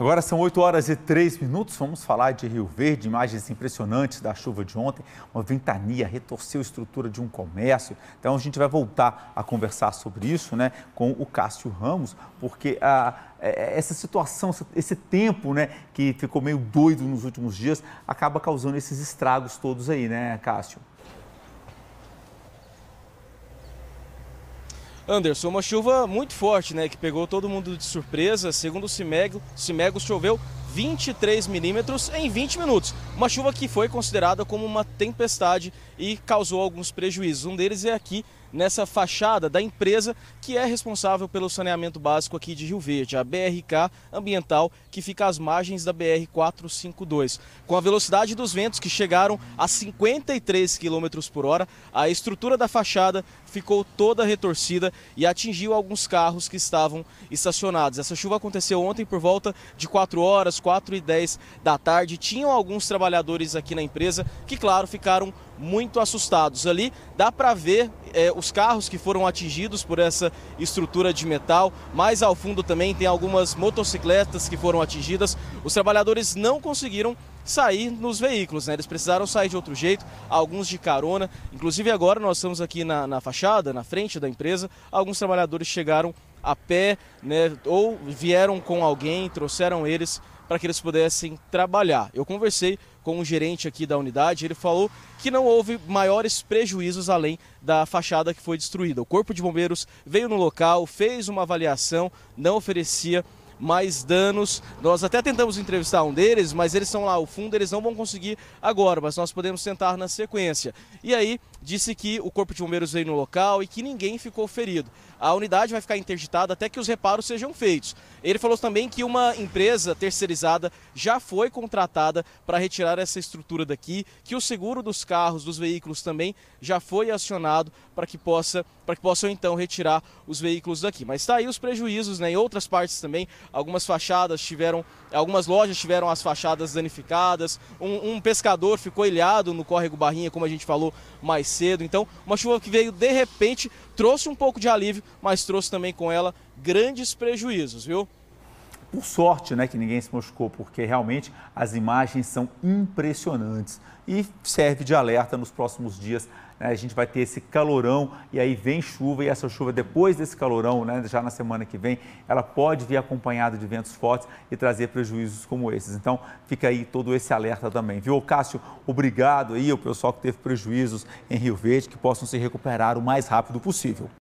Agora são 8 horas e 3 minutos. Vamos falar de Rio Verde, imagens impressionantes da chuva de ontem. Uma ventania retorceu a estrutura de um comércio. Então a gente vai voltar a conversar sobre isso né, com o Cássio Ramos, porque a, ah, é, é, essa situação, esse tempo né, que ficou meio doido nos últimos dias, acaba causando esses estragos todos aí, né, Cássio? Anderson, uma chuva muito forte, né, que pegou todo mundo de surpresa. Segundo o Cimego, o Cimego choveu 23 milímetros em 20 minutos. Uma chuva que foi considerada como uma tempestade e causou alguns prejuízos. Um deles é aqui nessa fachada da empresa que é responsável pelo saneamento básico aqui de Rio Verde, a BRK Ambiental, que fica às margens da BR 452. Com a velocidade dos ventos que chegaram a 53 km por hora, a estrutura da fachada ficou toda retorcida e atingiu alguns carros que estavam estacionados. Essa chuva aconteceu ontem por volta de 4 horas, 4h10 da tarde. Tinham alguns trabalhadores aqui na empresa que, claro, ficaram muito assustados. Ali dá para ver é, os carros que foram atingidos por essa estrutura de metal. Mais ao fundo também tem algumas motocicletas que foram atingidas. Os trabalhadores não conseguiram sair nos veículos, né? Eles precisaram sair de outro jeito, alguns de carona. Inclusive agora nós estamos aqui na, na fachada, na frente da empresa. Alguns trabalhadores chegaram a pé, né? Ou vieram com alguém, trouxeram eles para que eles pudessem trabalhar. Eu conversei com um gerente aqui da unidade, ele falou que não houve maiores prejuízos além da fachada que foi destruída. O Corpo de Bombeiros veio no local, fez uma avaliação, não oferecia mais danos. Nós até tentamos entrevistar um deles, mas eles estão lá ao fundo, eles não vão conseguir agora, mas nós podemos tentar na sequência. E aí disse que o Corpo de Bombeiros veio no local e que ninguém ficou ferido. A unidade vai ficar interditada até que os reparos sejam feitos. Ele falou também que uma empresa terceirizada já foi contratada para retirar essa estrutura daqui, que o seguro dos carros, dos veículos também já foi acionado para que possa, para que possam então retirar os veículos daqui. Mas está aí os prejuízos, né? Em outras partes também algumas fachadas tiveram, algumas lojas tiveram as fachadas danificadas, um, um, pescador ficou ilhado no córrego Barrinha, como a gente falou mais cedo. Então, uma chuva que veio de repente trouxe um pouco de alívio, mas trouxe também com ela grandes prejuízos, viu? Por sorte, né, que ninguém se machucou, porque realmente as imagens são impressionantes e serve de alerta nos próximos dias. Né, a gente vai ter esse calorão e aí vem chuva e essa chuva depois desse calorão, né, já na semana que vem, ela pode vir acompanhada de ventos fortes e trazer prejuízos como esses. Então fica aí todo esse alerta também. Viu, Cássio? Obrigado aí ao pessoal que teve prejuízos em Rio Verde, que possam se recuperar o mais rápido possível.